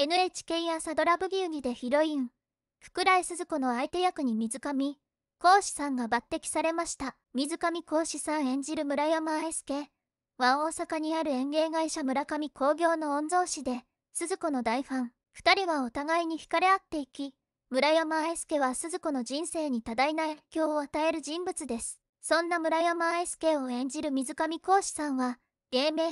NHK 朝ドラブギウギでヒロイン、福来鈴子の相手役に水上、講師さんが抜擢されました。水上講師さん演じる村山愛介は大阪にある園芸会社村上工業の御曹司で、鈴子の大ファン。二人はお互いに惹かれ合っていき、村山愛介は鈴子の人生に多大な影響を与える人物です。そんな村山愛介を演じる水上講師さんは、芸名、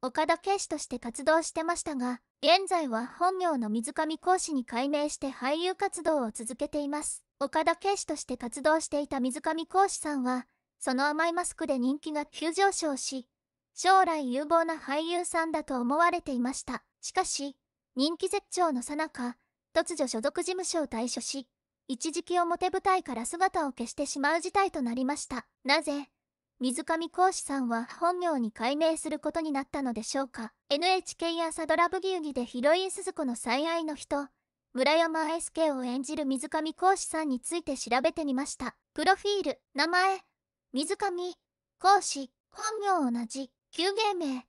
岡田圭史として活動してましたが、現在は本業の水上講師に改名して俳優活動を続けています。岡田圭司として活動していた水上講師さんは、その甘いマスクで人気が急上昇し、将来有望な俳優さんだと思われていました。しかし、人気絶頂の最中、突如所属事務所を退所し、一時期表舞台から姿を消してしまう事態となりました。なぜ、水上講師さんは本業に改名することになったのでしょうか NHK 朝ドラブギウギでヒロイン鈴子の最愛の人村山愛介を演じる水上講師さんについて調べてみましたプロフィール名前水上講師本名同じ旧芸名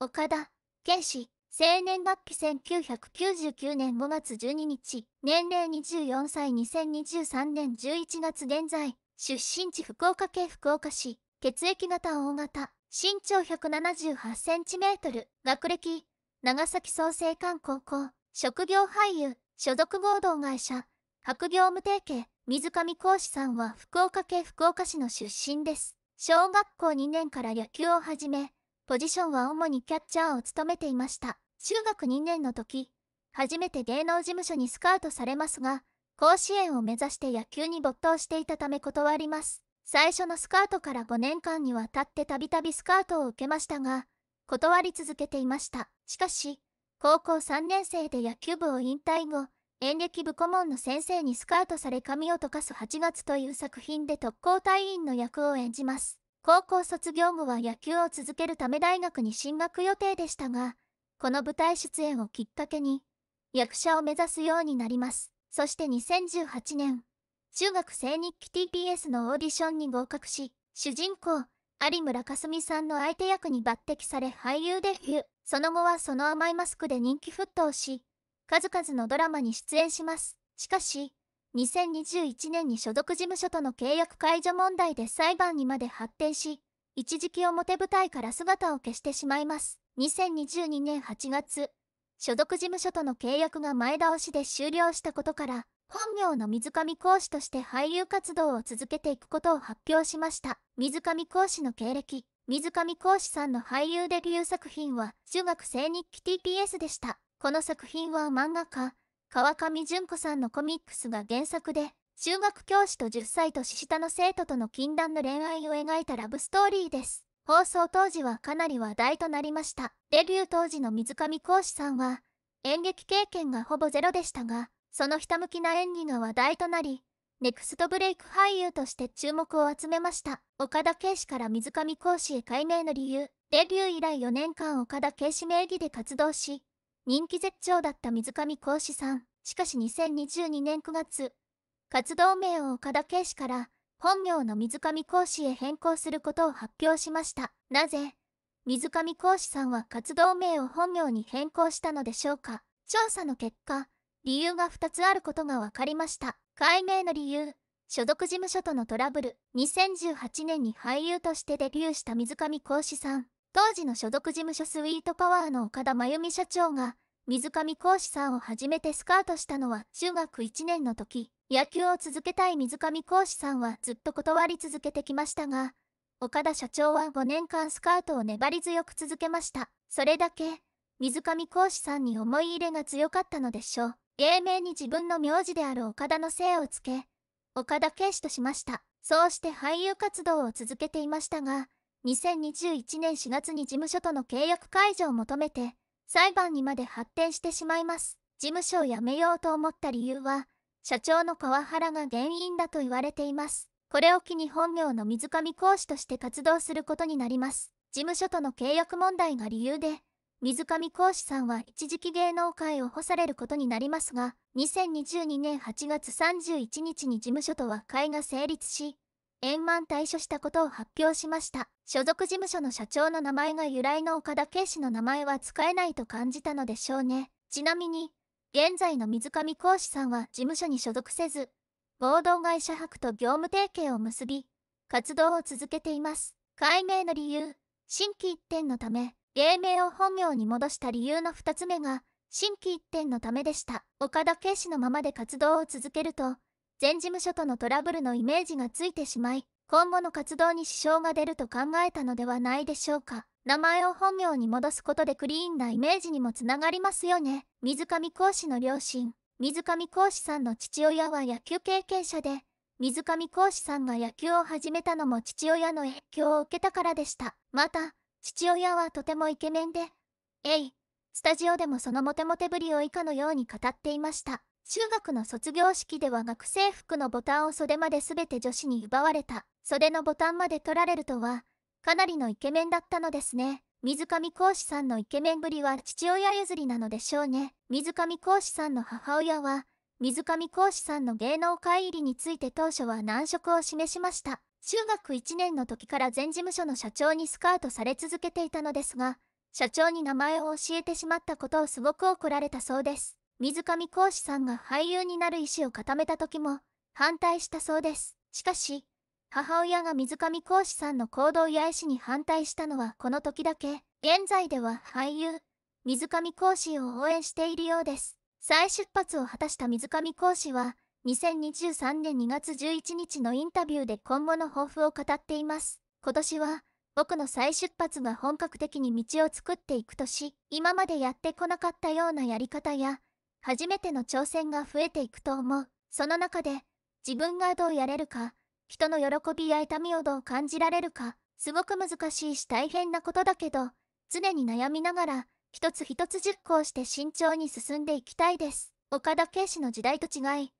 岡田健史生年月期1999年5月12日年齢24歳2023年11月現在出身地福岡県福岡市血液型大型、身長 178cm、学歴、長崎創成館高校、職業俳優、所属合同会社、白業務提携、水上講師さんは福岡県福岡市の出身です。小学校2年から野球を始め、ポジションは主にキャッチャーを務めていました。中学2年の時、初めて芸能事務所にスカウトされますが、甲子園を目指して野球に没頭していたため断ります。最初のスカートから5年間にわたってたびたびスカートを受けましたが、断り続けていました。しかし、高校3年生で野球部を引退後、演劇部顧問の先生にスカートされ髪を溶かす8月という作品で特攻隊員の役を演じます。高校卒業後は野球を続けるため大学に進学予定でしたが、この舞台出演をきっかけに、役者を目指すようになります。そして2018年、中学生日記 TPS のオーディションに合格し、主人公、有村架純さんの相手役に抜擢され俳優デビュー。その後はその甘いマスクで人気沸騰し、数々のドラマに出演します。しかし、2021年に所属事務所との契約解除問題で裁判にまで発展し、一時期表舞台から姿を消してしまいます。2022年8月、所属事務所との契約が前倒しで終了したことから、本名の水上講師として俳優活動を続けていくことを発表しました。水上講師の経歴。水上講師さんの俳優デビュー作品は、中学生日記 TPS でした。この作品は漫画家、川上淳子さんのコミックスが原作で、中学教師と10歳年下の生徒との禁断の恋愛を描いたラブストーリーです。放送当時はかなり話題となりました。デビュー当時の水上講師さんは、演劇経験がほぼゼロでしたが、そのひたむきな演技が話題となり、ネクストブレイク俳優として注目を集めました。岡田圭司から水上講師へ改名の理由。デビュー以来4年間岡田圭司名義で活動し、人気絶頂だった水上講師さん。しかし2022年9月、活動名を岡田圭司から本名の水上講師へ変更することを発表しました。なぜ、水上講師さんは活動名を本名に変更したのでしょうか調査の結果、理由が2つあることが分かりました解明の理由所属事務所とのトラブル2018年に俳優としてデビューした水上講師さん当時の所属事務所スイートパワーの岡田真由美社長が水上講師さんを初めてスカウトしたのは中学1年の時野球を続けたい水上講師さんはずっと断り続けてきましたが岡田社長は5年間スカウトを粘り強く続けましたそれだけ水上講師さんに思い入れが強かったのでしょう芸名に自分の名字である岡田の姓をつけ、岡田圭史としました。そうして俳優活動を続けていましたが、2021年4月に事務所との契約解除を求めて、裁判にまで発展してしまいます。事務所を辞めようと思った理由は、社長のパワハラが原因だと言われています。これを機に本業の水上講師として活動することになります。事務所との契約問題が理由で、水上講師さんは一時期芸能界を干されることになりますが、2022年8月31日に事務所と和解が成立し、円満退所したことを発表しました。所属事務所の社長の名前が由来の岡田圭司の名前は使えないと感じたのでしょうね。ちなみに、現在の水上講師さんは事務所に所属せず、合同会社博と業務提携を結び、活動を続けています。解明の理由、心機一転のため、芸名を本名に戻した理由の2つ目が、心機一転のためでした。岡田圭司のままで活動を続けると、前事務所とのトラブルのイメージがついてしまい、今後の活動に支障が出ると考えたのではないでしょうか。名前を本名に戻すことでクリーンなイメージにもつながりますよね。水上講師の両親。水上講師さんの父親は野球経験者で、水上講師さんが野球を始めたのも父親の影響を受けたからでした。また、父親はとてもイケメンで、えい、スタジオでもそのモテモテぶりを以下のように語っていました。中学の卒業式では学生服のボタンを袖まで全て女子に奪われた。袖のボタンまで取られるとは、かなりのイケメンだったのですね。水上講師さんのイケメンぶりは父親譲りなのでしょうね。水上講師さんの母親は、水上講師さんの芸能界入りについて当初は難色を示しました。中学1年の時から全事務所の社長にスカウトされ続けていたのですが、社長に名前を教えてしまったことをすごく怒られたそうです。水上講師さんが俳優になる意思を固めた時も反対したそうです。しかし、母親が水上講師さんの行動や意思に反対したのはこの時だけ、現在では俳優、水上講師を応援しているようです。再出発を果たした水上講師は、2023年2月11日のインタビューで今後の抱負を語っています。今年は、僕の再出発が本格的に道を作っていくとし、今までやってこなかったようなやり方や、初めての挑戦が増えていくと思う。その中で、自分がどうやれるか、人の喜びや痛みをどう感じられるか、すごく難しいし大変なことだけど、常に悩みながら、一つ一つ実行して慎重に進んでいきたいです。岡田圭司の時代と違い、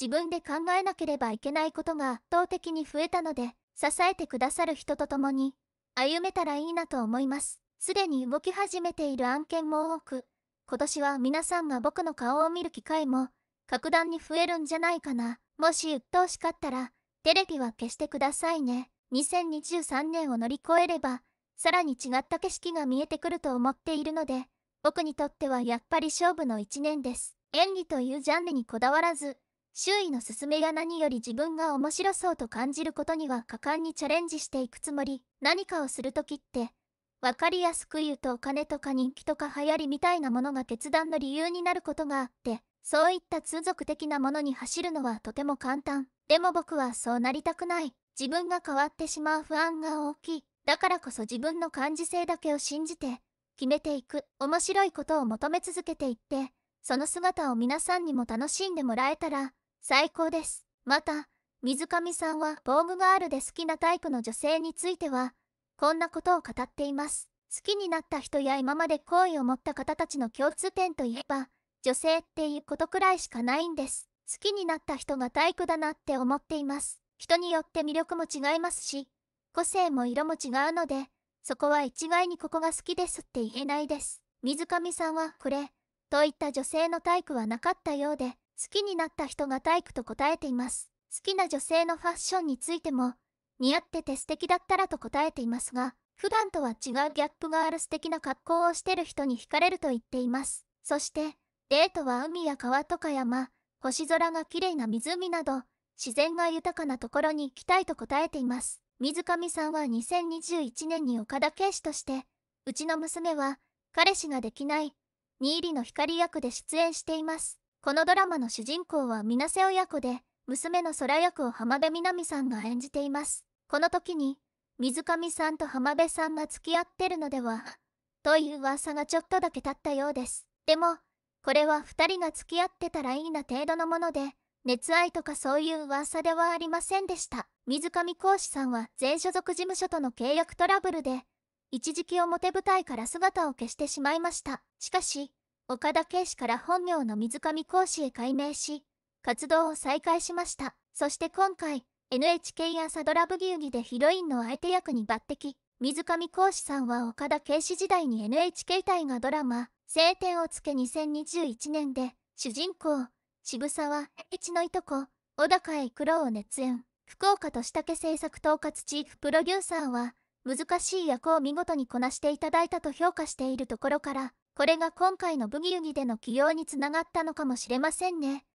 自分で考えなければいけないことが圧倒的に増えたので、支えてくださる人と共に、歩めたらいいなと思います。すでに動き始めている案件も多く、今年は皆さんが僕の顔を見る機会も、格段に増えるんじゃないかな。もし鬱陶しかったら、テレビは消してくださいね。2023年を乗り越えれば、さらに違った景色が見えてくると思っているので、僕にとってはやっぱり勝負の一年です。演技というジャンルにこだわらず、周囲の勧めが何より自分が面白そうと感じることには果敢にチャレンジしていくつもり、何かをするときって、わかりやすく言うとお金とか人気とか流行りみたいなものが決断の理由になることがあって、そういった通俗的なものに走るのはとても簡単。でも僕はそうなりたくない。自分が変わってしまう不安が大きい。だからこそ自分の感受性だけを信じて、決めていく。面白いことを求め続けていって、その姿を皆さんにも楽しんでもらえたら、最高です。また、水上さんは防具があるで好きなタイプの女性については、こんなことを語っています。好きになった人や今まで好意を持った方たちの共通点といえば、女性っていうことくらいしかないんです。好きになった人が体育だなって思っています。人によって魅力も違いますし、個性も色も違うので、そこは一概にここが好きですって言えないです。水上さんはこれ、といった女性の体育はなかったようで、きになった人が体育と答えています。好きな女性のファッションについても、似合ってて素敵だったらと答えていますが、普段とは違うギャップがある素敵な格好をしてる人に惹かれると言っています。そして、デートは海や川とか山、星空が綺麗な湖など、自然が豊かなところに行きたいと答えています。水上さんは2021年に岡田圭司として、うちの娘は、彼氏ができない、新入りの光役で出演しています。このドラマの主人公は水瀬親子で、娘の空役を浜辺美波さんが演じています。この時に、水上さんと浜辺さんが付き合ってるのでは、という噂がちょっとだけ立ったようです。でも、これは2人が付き合ってたらいいな程度のもので、熱愛とかそういう噂ではありませんでした。水上講師さんは全所属事務所との契約トラブルで、一時期表舞台から姿を消してしまいました。しかし、岡田圭司から本業の水上講師へ改名し、活動を再開しました。そして今回、NHK 朝ドラブギウギでヒロインの相手役に抜擢。水上講師さんは岡田圭司時代に NHK 大河ドラマ、晴天をつけ2021年で、主人公、渋沢、一のいとこ、小高へ九郎を熱演。福岡とし製制作統括チーフプロデューサーは、難しい役を見事にこなしていただいたと評価しているところから、これが今回のブギウギでの起用につながったのかもしれませんね。